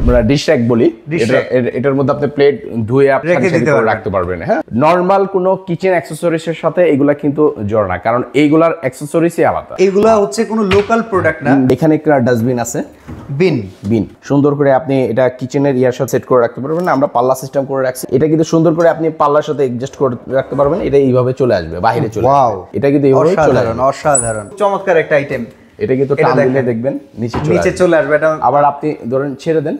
আমরা dish rack বলি এটার মধ্যে আপনি প্লেট ধুয়ে আপনি রাখতে পারবেন হ্যাঁ নর্মাল কোন কিচেন অ্যাক্সেসরিজ এর সাথে এগুলা কিন্তু জড় না কারণ এইগুলার অ্যাক্সেসরিজই আলাদা এগুলা হচ্ছে কোন লোকাল প্রোডাক্ট না এখানে একটা ডাস্টবিন আছে বিন বিন সুন্দর করে আপনি এটা কিচেনের ইয়ার সাথে সেট করে রাখতে পারবেন আমরা পাল্লা সিস্টেম করে রাখছি এটা কিন্তু সুন্দর করে আপনি পাল্লার সাথে অ্যাডজাস্ট করে রাখতে পারবেন এটা এইভাবে চলে আসবে বাইরে চলে এটা কিন্তু এইভাবে চলে অসাধারণ অসাধারণ চমৎকার একটা আইটেম এটা কিন্তু টান দিলে দেখবেন নিচে চলে নিচে চলে আসবে এটা আবার আপনি ধরেন ছেড়ে দেন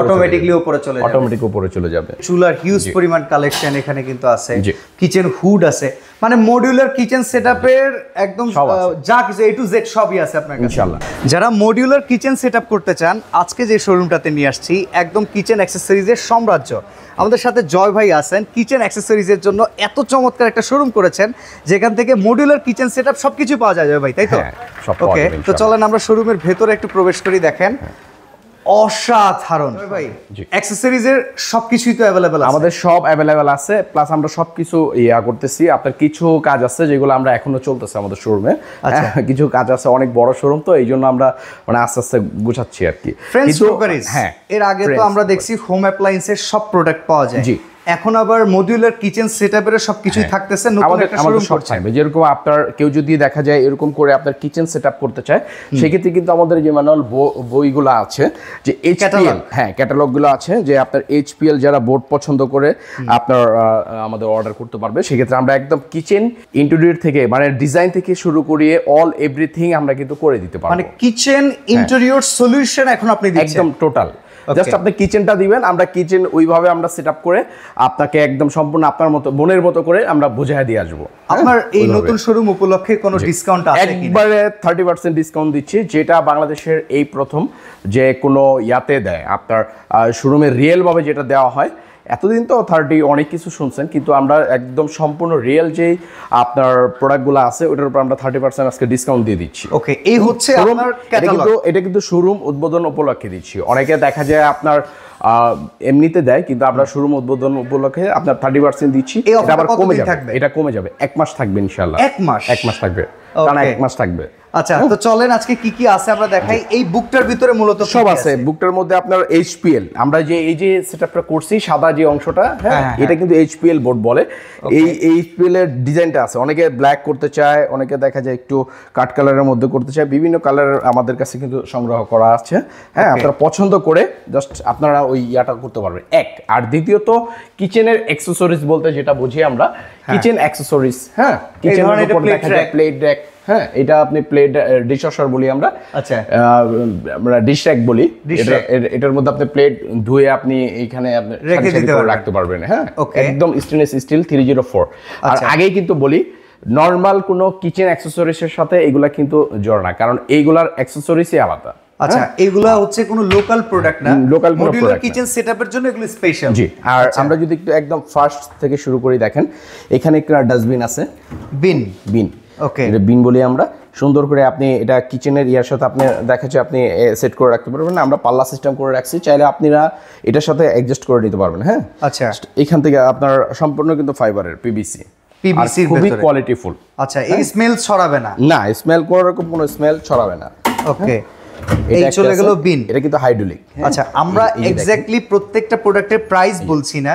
অটোমেটিকলি উপরে চলে যাবে অটোমেটিক উপরে চলে যাবে চুলার হিউজ পরিমাণ কালেকশন এখানে কিন্তু আছে কিচেন হুড আছে মানে মডিউলার কিচেন সেটআপের একদম যা কিছু এ টু জেড সবই আছে আপনার কাছে ইনশাআল্লাহ যারা মডিউলার কিচেন সেটআপ করতে চান আজকে যে শোরুমটাতে নিয়ে আসছি একদম কিচেন অ্যাক্সেসরিজের সাম্রাজ্য আমাদের সাথে জয় ভাই আছেন কিচেন অ্যাক্সেসরিজের জন্য এত চমৎকার একটা শোরুম করেছেন যেখান থেকে মডিউলার কিচেন সেট আপ সব পাওয়া যায় জয় ভাই তাই তো হ্যাঁ, ওকে তো চলেন আমরা শোরুমের ভেতরে একটু প্রবেশ করি দেখেন হ্যাঁ। অসাধারণ ভাই সবকিছুই তো অ্যাভেলেবেল আমাদের সব অ্যাভেলেবেল আছে প্লাস আমরা সবকিছু ইয়া করতেছি আপনার কিছু কাজ আছে যেগুলো আমরা এখনো চলতেছে আমাদের শোরুমে আচ্ছা। কিছু কাজ আছে অনেক বড় শোরুম তো এই জন্য আমরা মানে আস্তে আস্তে গুছাচ্ছি আর কি হ্যাঁ এর আগে তো আমরা দেখছি হোম অ্যাপ্লায়েন্সের সব প্রোডাক্ট পাওয়া যায় জি এখন আবার মডিউলার কিচেন সেটআপের সব কিছুই থাকতেছে নতুন একটা শোরুম করছে যেরকম আপনার কেউ যদি দেখা যায় এরকম করে আপনার কিচেন সেটআপ করতে চায় সেক্ষেত্রে কিন্তু আমাদের যে ম্যানুয়াল বইগুলো আছে যে এইচপিএল হ্যাঁ গুলো আছে যে আপনার এইচপিএল যারা বোর্ড পছন্দ করে আপনার আমাদের অর্ডার করতে পারবে সেক্ষেত্রে আমরা একদম কিচেন ইন্টেরিয়র থেকে মানে ডিজাইন থেকে শুরু করিয়ে অল এভরিথিং আমরা কিন্তু করে দিতে মানে পারবো মানে কিচেন ইন্টেরিয়র সলিউশন এখন আপনি একদম টোটাল জাস্ট আপনি কিচেনটা দিবেন আমরা কিচেন ওইভাবে আমরা সেট করে আপনাকে একদম সম্পূর্ণ আপনার মতো বোনের মতো করে আমরা বুঝাই দিয়ে আসবো হ্যাঁ? আপনার এই নতুন শোরুম উপলক্ষে কোনো ডিসকাউন্ট আছে একবারে থার্টি পার্সেন্ট ডিসকাউন্ট দিচ্ছি যেটা বাংলাদেশের এই প্রথম যে কোনো ইয়াতে দেয় আপনার শোরুমে রিয়েলভাবে যেটা দেওয়া হয় এতদিন তো অথরিটি অনেক কিছু শুনছেন কিন্তু আমরা একদম সম্পূর্ণ রিয়েল যে আপনার প্রোডাক্টগুলো আছে ওটার উপর আমরা থার্টি পার্সেন্ট আজকে ডিসকাউন্ট দিয়ে দিচ্ছি ওকে এই হচ্ছে এটা কিন্তু শোরুম উদ্বোধন উপলক্ষে দিচ্ছি অনেকে দেখা যায় আপনার এমনিতে দেয় কিন্তু আমরা শোরুম উদ্বোধন উপলক্ষে আপনার থার্টি পার্সেন্ট দিচ্ছি এটা কমে যাবে এটা কমে যাবে এক মাস থাকবে ইনশাল্লাহ এক মাস এক মাস থাকবে টানা এক মাস থাকবে আচ্ছা তো চলেন আজকে কি কি আছে আমরা দেখাই আচ্ছা। এই বুকটার ভিতরে মূলত সব আছে বুকটার মধ্যে আপনার এইচপিএল আমরা যে এই যে সেটআপটা করছি সাদা যে অংশটা হ্যাঁ, হ্যাঁ, হ্যাঁ। এটা কিন্তু এইচপিএল বোর্ড বলে এই এইচপিএল এর ডিজাইনটা আছে অনেকে ব্ল্যাক করতে চায় অনেকে দেখা যায় একটু কাট কালারের মধ্যে করতে চায় বিভিন্ন কালার আমাদের কাছে কিন্তু সংগ্রহ করা আছে হ্যাঁ আপনারা পছন্দ করে জাস্ট আপনারা ওই ইয়াটা করতে পারবেন এক আর দ্বিতীয়ত কিচেনের অ্যাক্সেসরিজ বলতে যেটা বুঝি আমরা কিচেন অ্যাক্সেসরিজ হ্যাঁ কিচেন হ্যাঁ? প্লেট হ্যাঁ এটা আপনি প্লেট ডিশ ওয়াশার বলি আমরা আচ্ছা আমরা ডিশ র্যাক বলি এটার মধ্যে আপনি প্লেট ধুয়ে আপনি এখানে রেখে দিতে রাখতে পারবেন হ্যাঁ একদম stainless steel three zero four আর আচ্ছা। আগেই কিন্তু বলি নর্মাল কোনো কিচেন অ্যাক্সেসরিজের সাথে এগুলা কিন্তু জড় না কারণ এইগুলার অ্যাক্সেসরিজই আলাদা আচ্ছা হ্যাঁ? এগুলা হচ্ছে কোনো লোকাল প্রোডাক্ট না লোকাল মডিউলার কিচেন সেটআপের জন্য এগুলো স্পেশাল জি আর আচ্ছা। আমরা যদি একটু একদম ফার্স্ট থেকে শুরু করি দেখেন এখানে একটা ডাস্টবিন আছে বিন বিন ওকে এটা বিন বলি আমরা সুন্দর করে আপনি এটা কিচেনের ইয়ার সাথে আপনি দেখাচ্ছে আপনি সেট করে রাখতে পারবেন আমরা পাল্লা সিস্টেম করে রাখছি চাইলে আপনারা এটার সাথে অ্যাডজাস্ট করে নিতে পারবেন হ্যাঁ আচ্ছা এখান থেকে আপনার সম্পূর্ণ কিন্তু ফাইবারের পিবিসি পিবিসি খুবই কোয়ালিটিফুল আচ্ছা এই স্মেল হ্যাঁ? ছড়াবে না না স্মেল কোনো রকম কোনো স্মেল ছড়াবে না ওকে হ্যাঁ? এই চলে গেল বিন এটা কিন্তু হাইড্রোলিক হ্যাঁ? আচ্ছা আমরা এক্স্যাক্টলি প্রত্যেকটা প্রোডাক্টের প্রাইস বলছি না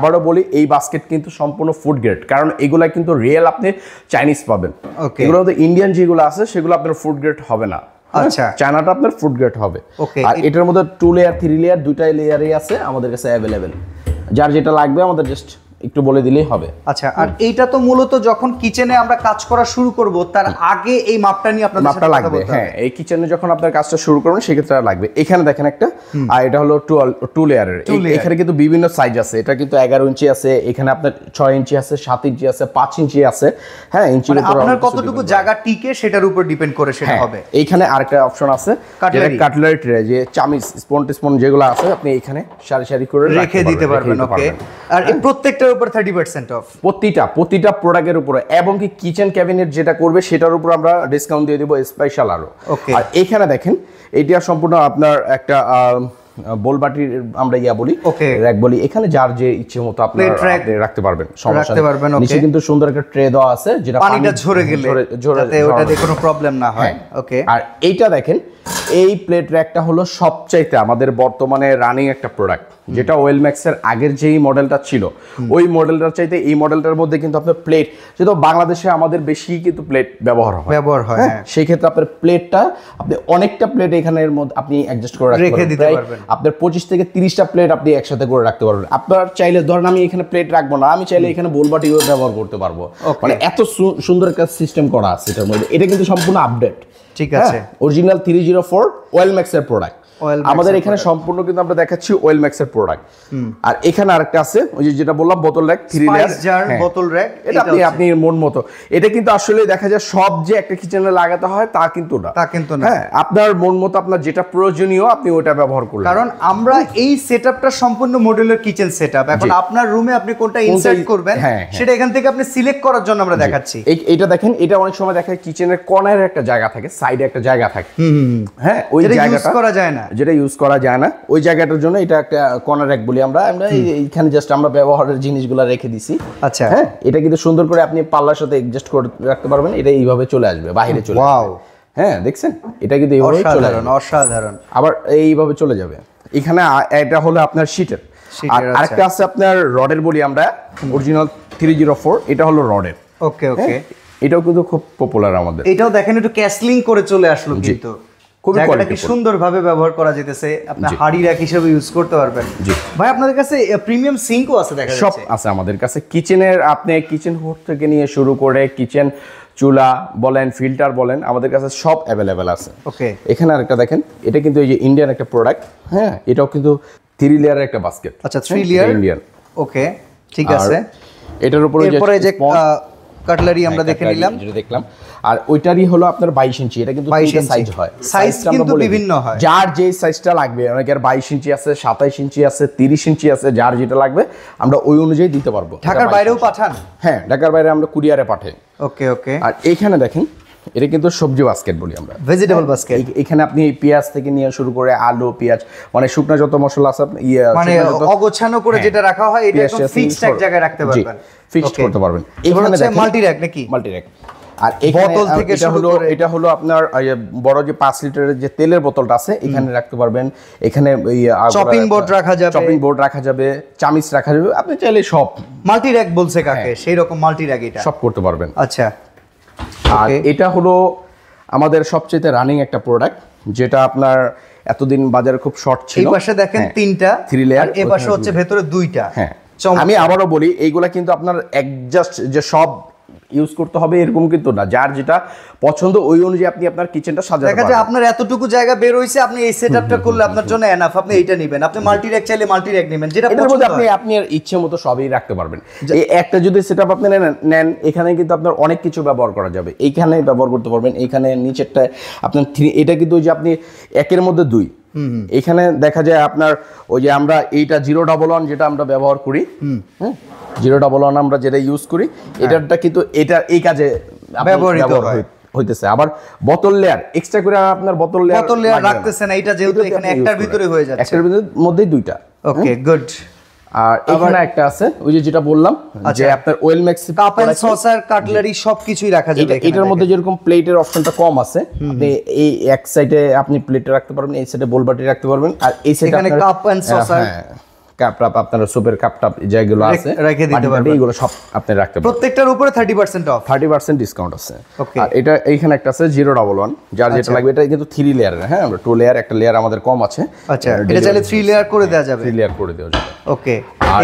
আবারও বলি এই বাস্কেট কিন্তু সম্পূর্ণ ফুড গ্রেড কারণ এগুলা কিন্তু রিয়েল আপনি চাইনিজ পাবেন এগুলো তো ইন্ডিয়ান যেগুলো আছে সেগুলো আপনার ফুড গ্রেড হবে না হ্যাঁ? আচ্ছা চায়নাটা আপনার ফুড গ্রেড হবে আর এটার মধ্যে টু লেয়ার থ্রি লেয়ার দুইটাই লেয়ারই আছে আমাদের কাছে অ্যাভেলেবেল যার যেটা লাগবে আমাদের জাস্ট একটু বলে দিলেই হবে আচ্ছা আর এইটা তো মূলত যখন কিচেনে আমরা কাজ করা শুরু করব তার আগে এই মাপটা নিয়ে আপনাদের মাপটা লাগবে হ্যাঁ এই কিচেনে যখন আপনার কাজটা শুরু করবেন সেক্ষেত্রে লাগবে এখানে দেখেন একটা আর এটা হলো টু টু লেয়ারের এখানে কিন্তু বিভিন্ন সাইজ আছে এটা কিন্তু এগারো ইঞ্চি আছে এখানে আপনার ছয় ইঞ্চি আছে সাত ইঞ্চি আছে পাঁচ ইঞ্চি আছে হ্যাঁ ইঞ্চি মানে উপর আপনার কতটুকু জায়গা টিকে সেটার উপর ডিপেন্ড করে সেটা হ্যাঁ, হবে এখানে আরেকটা অপশন আছে যেটা কাটলারি ট্রে যে চামিস স্পন টিস্পন যেগুলো আছে আপনি এখানে সারি সারি করে রেখে দিতে পারবেন ওকে আর প্রত্যেকটা উপর থার্টি পার্সেন্ট অফ প্রতিটা প্রতিটা প্রোডাক্টের উপরে এবং কি কিচেন ক্যাবিনেট যেটা করবে সেটার উপর আমরা ডিসকাউন্ট দিয়ে দেবো স্পেশাল আরও আর এখানে দেখেন এটা সম্পূর্ণ আপনার একটা বোলবাটির আমরা ইয়া বলি র্যাক বলি এখানে যার যে ইচ্ছে মতো আপনি রাখতে পারবেন রাখতে পারবেন নিচে কিন্তু সুন্দর একটা ট্রে দেওয়া আছে যেটা পানিটা ঝরে গেলে ঝরে ওটা কোনো প্রবলেম না হয় ওকে হ্যাঁ। আর এইটা দেখেন এই প্লেট র্যাকটা হলো সবচাইতে আমাদের বর্তমানে রানিং একটা প্রোডাক্ট যেটা ওয়েল ম্যাক্সের আগের যেই মডেলটা ছিল ওই মডেলটার চাইতে এই মডেলটার মধ্যে কিন্তু আপনার প্লেট যেহেতু বাংলাদেশে আমাদের বেশি কিন্তু প্লেট ব্যবহার হয় ব্যবহার হয় হ্যাঁ, হ্যাঁ। সেই ক্ষেত্রে আপনার প্লেটটা আপনি অনেকটা প্লেট এখানের মধ্যে আপনি অ্যাডজাস্ট করে রেখে দিতে পারবেন আপনার পঁচিশ থেকে তিরিশটা প্লেট আপনি একসাথে করে রাখতে পারবেন আপনার চাইলে ধরেন আমি এখানে প্লেট রাখবো না আমি চাইলে এখানে বোলবাটিও ব্যবহার করতে পারবো মানে এত সুন্দর একটা সিস্টেম করা আছে এটার মধ্যে এটা কিন্তু সম্পূর্ণ আপডেট ঠিক আছে অরিজিনাল থ্রি জিরো ফোর ওয়েলম্যাক্সের প্রোডাক্ট আমাদের এখানে সম্পূর্ণ কিন্তু আমরা দেখাচ্ছি ম্যাক্স ম্যাক্সের প্রোডাক্ট আর এখানে আরেকটা আছে ওই যে যেটা বললাম বোতল র্যাক থ্রি জার বোতল র্যাক এটা আপনি আপনি মন মতো এটা কিন্তু আসলে দেখা যায় সব যে একটা কিচেনে লাগাতে হয় তা কিন্তু না তা কিন্তু না হ্যাঁ আপনার মন মতো আপনার যেটা প্রয়োজনীয় আপনি ওটা ব্যবহার করলেন কারণ আমরা এই সেটআপটা সম্পূর্ণ মডেলের কিচেন সেটআপ এখন আপনার রুমে আপনি কোনটা ইনসার্ট করবেন হ্যাঁ, হ্যাঁ। সেটা এখান থেকে আপনি সিলেক্ট করার জন্য আমরা দেখাচ্ছি এটা দেখেন এটা অনেক সময় দেখা কিচেনের কর্নারে একটা জায়গা থাকে সাইডে একটা জায়গা থাকে হ্যাঁ ওই জায়গাটা করা যায় না যেটা ইউজ করা যায় না ওই জায়গাটার জন্য এটা একটা কর্নার র্যাক বলি আমরা আমরা এইখানে জাস্ট আমরা ব্যবহারের জিনিসগুলো রেখে দিছি আচ্ছা হ্যাঁ এটা কিন্তু সুন্দর করে আপনি পাল্লার সাথে অ্যাডজাস্ট করে রাখতে পারবেন এটা এইভাবে চলে আসবে বাইরে চলে হ্যাঁ দেখছেন এটা কিন্তু অসাধারণ অসাধারণ আবার এইভাবে চলে যাবে এখানে এটা হলো আপনার শীটের আর আচ্ছা। আরেকটা আছে আপনার রডের বলি আমরা অরিজিনাল থ্রি জিরো ফোর এটা হলো রডের ওকে ওকে এটাও কিন্তু খুব পপুলার আমাদের এটাও দেখেন একটু ক্যাসলিং করে চলে আসলো কিন্তু খুবই জায়গাটাকে ব্যবহার করা চুলা বলেন ফিল্টার বলেন আমাদের কাছে সব অ্যাভেলেবেল আছে ওকে এখানে আরেকটা দেখেন এটা কিন্তু এই যে ইন্ডিয়ান একটা প্রোডাক্ট হ্যাঁ এটাও কিন্তু থ্রি লেয়ারের একটা বাস্কেট আচ্ছা থ্রি লেয়ার ইন্ডিয়ান ওকে ঠিক আছে এটার উপরে যে কাটলারি আমরা হ্যাঁ, দেখে নিলাম দেখলাম আর ওইটারই হলো আপনার বাইশ ইঞ্চি এটা কিন্তু সাইজ হয় সাইজ কিন্তু বিভিন্ন হয় যার যে সাইজটা লাগবে অনেকের বাইশ ইঞ্চি আছে সাতাইশ ইঞ্চি আছে তিরিশ ইঞ্চি আছে যার যেটা লাগবে আমরা ওই অনুযায়ী দিতে পারবো ঢাকার বাইরেও পাঠান হ্যাঁ ঢাকার বাইরে আমরা কুরিয়ারে পাঠাই ওকে ওকে আর এইখানে দেখেন এটা কিন্তু সবজি বাস্কেট বলি আমরা ভেজিটেবল বাস্কেট হ্যাঁ, এখানে আপনি পেঁয়াজ থেকে নিয়ে শুরু করে আলু পেঁয়াজ মানে শুকনো যত মশলা আছে ইয়ে মানে অগোছানো করে হ্যাঁ, যেটা রাখা হয় এটা ফিক্সড এক জায়গায় রাখতে পারবেন ফিক্সড করতে পারবেন এখানে মাল্টি র‍্যাক নাকি মাল্টি র‍্যাক আর বোতল থেকে এটা হলো এটা হলো আপনার ইয়ে বড় যে পাঁচ লিটারের যে তেলের বোতলটা আছে এখানে রাখতে পারবেন এখানে চপিং ইয়ে, বোর্ড রাখা যাবে চপিং বোর্ড রাখা যাবে চামিচ রাখা যাবে আপনি চাইলে সব মাল্টি র্যাক বলছে কাকে হ্যাঁ। সেই রকম মাল্টি র্যাক এটা সব করতে পারবেন আচ্ছা আর এটা হলো আমাদের সবচেয়ে রানিং একটা প্রোডাক্ট যেটা আপনার এতদিন বাজারে খুব শর্ট ছিল এই পাশে দেখেন হ্যাঁ। তিনটা থ্রি লেয়ার এই পাশে হচ্ছে ভেতরে দুইটা হ্যাঁ আমি আবারও বলি এইগুলা কিন্তু আপনার একজাস্ট যে সব ইউজ করতে হবে এরকম কিন্তু না যার যেটা পছন্দ ওই অনুযায়ী আপনি আপনার কিচেনটা সাজাতে দেখা যায় আপনার এতটুকু জায়গা বের হইছে আপনি এই সেটআপটা করলে আপনার জন্য এনাফ আপনি এইটা নেবেন আপনি মাল্টি র‍্যাক চাইলে মাল্টি র‍্যাক নেবেন যেটা এটার মধ্যে আপনি আপনার ইচ্ছে মতো সবই রাখতে পারবেন এই একটা যদি সেটআপ আপনি নেন এখানে কিন্তু আপনার অনেক কিছু ব্যবহার করা যাবে এইখানে ব্যবহার করতে পারবেন এখানে নিচেরটা আপনার এটা কিন্তু ওই যে আপনি একের মধ্যে দুই এখানে দেখা যায় আপনার ওই যে আমরা এইটা জিরো ডাবল ওয়ান যেটা আমরা ব্যবহার করি হ্যাঁ জিরো ডাবল ওয়ান আমরা যেটা ইউজ করি হ্যাঁ। এটারটা কিন্তু এটা এই কাজে ব্যবহৃত হয় হইতেছে আবার বোতল লেয়ার এক্সট্রা করে আপনার বোতল লেয়ার বোতল লেয়ার রাখতেছেন এটা যেহেতু এখানে একটার ভিতরে হয়ে যাচ্ছে একটার ভিতরে মধ্যেই দুইটা ওকে গুড আর এখানে একটা আছে ওই যে যেটা বললাম আচ্ছা। যে আপনার Wellmax cup and saucer cutlery সবকিছুই রাখা যাবে এটার মধ্যে যেরকম প্লেটের অপশনটা কম আছে আপনি এই এক সাইডে আপনি প্লেট রাখতে পারবেন এই সাইডে বোল বাটি রাখতে পারবেন আর এই সাইডে এখানে কাপ এন্ড সসার কাপ টাপ আপনার সুপের কাপ টাপ যেগুলো আছে রেখে দিতে পারবেন এগুলো সব আপনি রাখতে পারবেন প্রত্যেকটার উপরে 30% অফ 30% ডিসকাউন্ট আছে আর এটা এইখানে একটা আছে 011 যার যেটা আচ্ছা। লাগবে এটা কিন্তু থ্রি লেয়ারের হ্যাঁ আমরা টু লেয়ার একটা লেয়ার আমাদের কম আছে আচ্ছা হ্যাঁ, এটা চাইলে থ্রি হ্যাঁ, লেয়ার করে দেওয়া যাবে থ্রি লেয়ার করে দেওয়া যাবে ওকে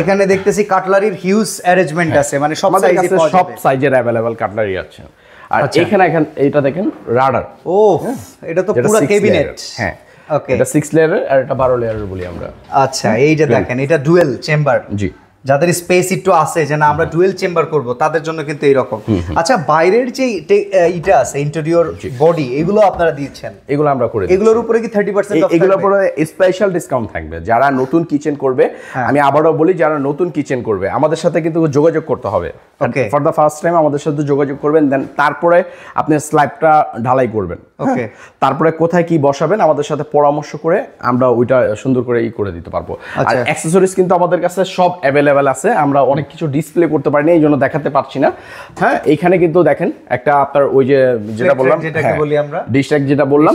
এখানে দেখতেছি কাটলারির হিউজ অ্যারেঞ্জমেন্ট আছে মানে সব সাইজে সব সাইজের अवेलेबल কাটলারি আছে আর আচ্ছা। এখানে এখানে এটা দেখেন রাডার ও হ্যাঁ? এটা তো পুরো ক্যাবিনেট হ্যাঁ ওকে এটা সিক্স লেয়ারের আর এটা বারো লেয়ারের বলি আমরা আচ্ছা এইটা দেখেন এটা ডুয়েল চেম্বার জি যাদের স্পেস একটু আছে যে না আমরা ডুয়েল চেম্বার করব তাদের জন্য কিন্তু এইরকম আচ্ছা বাইরের যে এটা আছে ইন্টেরিয়র বডি এগুলো আপনারা দিয়েছেন এগুলো আমরা করে এগুলোর উপরে কি থার্টি পার্সেন্ট এগুলোর উপরে স্পেশাল ডিসকাউন্ট থাকবে যারা নতুন কিচেন করবে হ্যাঁ। আমি আবারও বলি যারা নতুন কিচেন করবে আমাদের সাথে কিন্তু যোগাযোগ করতে হবে ফর দ্য ফার্স্ট টাইম আমাদের সাথে যোগাযোগ করবেন দেন তারপরে আপনি স্ল্যাবটা ঢালাই করবেন ওকে হ্যাঁ? তারপরে কোথায় কি বসাবেন আমাদের সাথে পরামর্শ করে আমরা ওইটা সুন্দর করে ই করে দিতে পারবো আর অ্যাক্সেসরিজ আচ্ছা। কিন্তু আমাদের কাছে সব অ্যাভেলেবল অ্যাভেলেবেল আছে আমরা অনেক কিছু ডিসপ্লে করতে পারিনি এই জন্য দেখাতে পারছি না হ্যাঁ এখানে কিন্তু দেখেন একটা আপনার ওই হ্যাঁ, যেটা বললাম ডিস্ট্রাক যেটা বললাম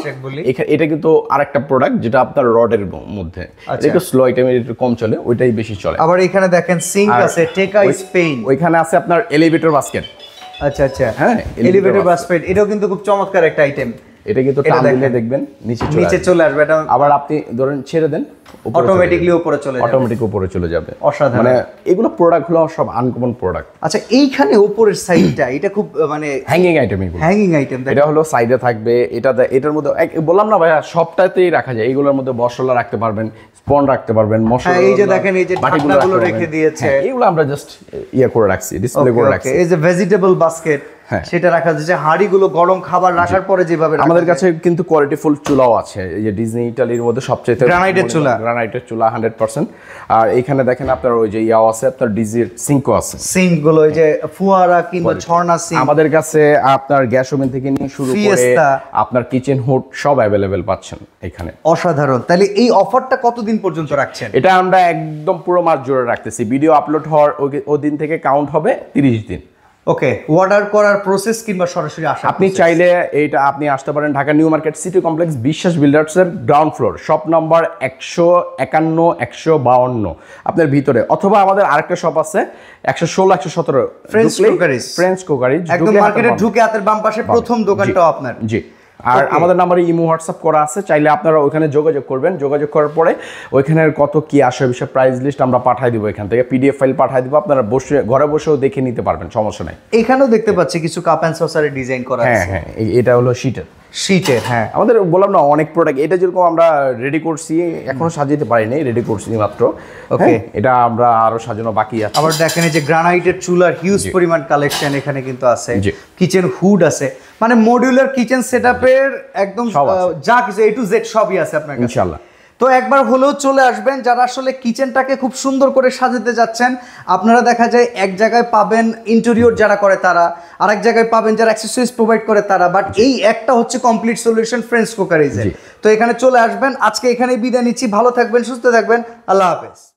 এটা কিন্তু আর একটা প্রোডাক্ট যেটা আপনার রডের মধ্যে আচ্ছা। একটু স্লো আইটেম একটু কম চলে ওইটাই বেশি চলে আবার এখানে দেখেন সিঙ্ক আছে টেকা স্পেন ওইখানে আছে আপনার এলিভেটর বাস্কেট আচ্ছা আচ্ছা হ্যাঁ এলিভেটর বাস্কেট এটাও কিন্তু খুব চমৎকার একটা আইটেম এটা কিন্তু টান দিলে দেখবেন নিচে চলে নিচে চলে আসবে এটা আবার আপনি ধরেন ছেড়ে দেন অটোমেটিকলি উপরে চলে যাবে অটোমেটিক উপরে চলে যাবে অসাধারণ মানে এগুলো প্রোডাক্ট হলো সব আনকমন প্রোডাক্ট আচ্ছা এইখানে উপরের সাইডটা এটা খুব মানে হ্যাঙ্গিং আইটেম এগুলো হ্যাঙ্গিং আইটেম এটা হলো সাইডে থাকবে এটা এটার মধ্যে বললাম না ভাইয়া সবটাতেই রাখা যায় এগুলোর মধ্যে মশলা রাখতে পারবেন স্পন রাখতে পারবেন হ্যাঁ, মশলা এই যে দেখেন এই যে বাটিগুলো রেখে দিয়েছে হ্যাঁ, এগুলো আমরা জাস্ট ইয়া করে রাখছি ডিসপ্লে করে রাখছি এই যে ভেজিটেবল বাস্কেট হ্যাঁ। সেটা রাখা যাচ্ছে হাঁড়িগুলো গরম খাবার রাখার পরে যেভাবে আমাদের কাছে কিন্তু কোয়ালিটি ফুল চুলাও আছে যে ডিজনি ইটালির মধ্যে সবচেয়ে গ্রানাইটের চুলা গ্রানাইটের চুলা হান্ড্রেড পার্সেন্ট আর এখানে দেখেন আপনার ওই যে ইয়াও আছে আপনার ডিজির সিঙ্কও আছে সিঙ্ক গুলো যে হ্যাঁ। ফুয়ারা কিংবা ঝর্ণা সিঙ্ক আমাদের কাছে আপনার গ্যাস ওভেন থেকে নিয়ে শুরু করে আপনার কিচেন হুড সব অ্যাভেলেবেল পাচ্ছেন এখানে অসাধারণ তাহলে এই অফারটা কতদিন পর্যন্ত রাখছেন এটা আমরা একদম পুরো মাস জুড়ে রাখতেছি ভিডিও আপলোড হওয়ার ওই দিন থেকে কাউন্ট হবে তিরিশ দিন ওকে অর্ডার করার প্রসেস কিংবা সরাসরি আসা আপনি চাইলে এইটা আপনি আসতে পারেন Dhaka new market city complex Biswas বিল্ডার্সের গ্রাউন্ড ফ্লোর শপ নাম্বার একশো একান্ন একশো বাউন্ন আপনার ভিতরে অথবা আমাদের আরেকটা শপ আছে একশো ষোলো একশো সতেরো ফ্রেঞ্চ কোকারিজ ফ্রেঞ্চ কুকারিজ একদম মার্কেটে ঢুকে হাতের বাম পাশে প্রথম দোকানটাও আপনার জি আর আমাদের নাম্বারে ইমো হোয়াটসঅ্যাপ করা আছে চাইলে আপনারা ওইখানে যোগাযোগ করবেন যোগাযোগ করার পরে ওইখানের কত কি আসে বিষয়ে প্রাইস লিস্ট আমরা পাঠাই দিব এখান থেকে পিডিএফ ফাইল পাঠাই দিব আপনারা বসে ঘরে বসেও দেখে নিতে পারবেন সমস্যা নেই এখানেও দেখতে পাচ্ছি কিছু কাপ অ্যান্ড সসারে ডিজাইন করা হ্যাঁ হ্যাঁ এটা হলো শীটের শীটের হ্যাঁ আমাদের বললাম না অনেক প্রোডাক্ট এটা যেরকম আমরা রেডি করছি এখনো সাজাতে পারিনি রেডি করছি মাত্র ওকে হ্যাঁ, এটা আমরা আরো সাজানো বাকি আছে আবার দেখেন যে গ্রানাইটের চুলার হিউজ পরিমাণ কালেকশন এখানে কিন্তু আছে কিচেন হুড আছে মানে মডিউলার কিচেন সেটআপের একদম যা কিছু এ টু জেড সবই আছে আপনার কাছে ইনশাআল্লাহ তো একবার হলেও চলে আসবেন যারা আসলে কিচেনটাকে খুব সুন্দর করে সাজাতে যাচ্ছেন আপনারা দেখা যায় এক জায়গায় পাবেন ইন্টেরিয়র যারা করে তারা আর এক জায়গায় পাবেন যারা অ্যাক্সেসরিজ প্রোভাইড করে তারা বাট এই একটা হচ্ছে কমপ্লিট সলিউশন ফ্রেন্ডস কুকারিজের তো এখানে চলে আসবেন আজকে এখানেই বিদায় নিচ্ছি ভালো থাকবেন সুস্থ থাকবেন আল্লাহ হাফেজ